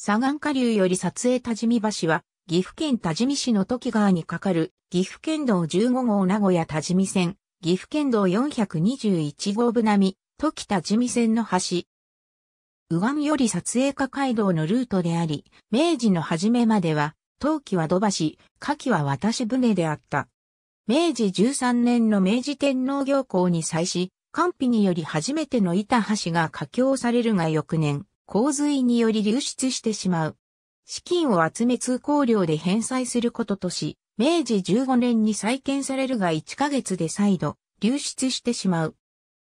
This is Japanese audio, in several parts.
左岸下流より撮影多治見橋は、岐阜県多治見市の時川に架かる、岐阜県道15号名古屋多治見線、岐阜県道421号部並、時多治見線の橋。右岸より撮影下街道のルートであり、明治の初めまでは、陶器は土橋、夏季は渡し船であった。明治13年の明治天皇行幸に際し、官費により初めての板橋が架橋されるが翌年、洪水により流出してしまう。資金を集め通行料で返済することとし、明治15年に再建されるが1ヶ月で再度流出してしまう。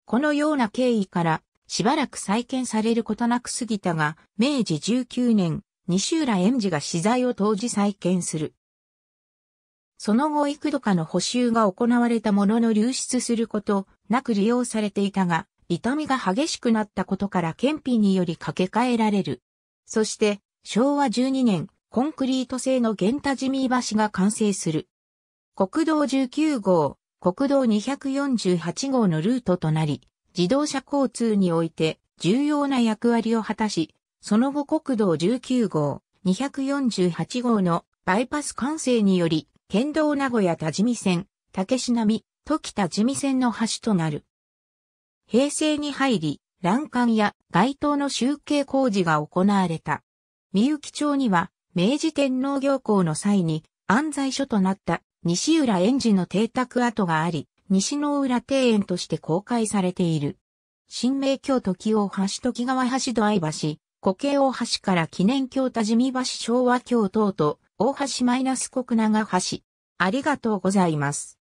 このような経緯からしばらく再建されることなく過ぎたが、明治19年、西浦園児が資材を当時再建する。その後幾度かの補修が行われたものの流出することなく利用されていたが、痛みが激しくなったことから検品により掛け替えられる。そして、昭和12年、コンクリート製の源田地橋が完成する。国道19号、国道248号のルートとなり、自動車交通において重要な役割を果たし、その後国道19号、248号のバイパス完成により、県道名古屋多治見線、竹市並、時田地味線の橋となる。平成に入り、欄干や街灯の集計工事が行われた。三幸町には、明治天皇行幸の際に、安西所となった西浦園児の邸宅跡があり、西の浦庭園として公開されている。新明京時大橋時川橋土合橋、古慶大橋から記念京田地見橋昭和京等と、大橋マイナス国長橋。ありがとうございます。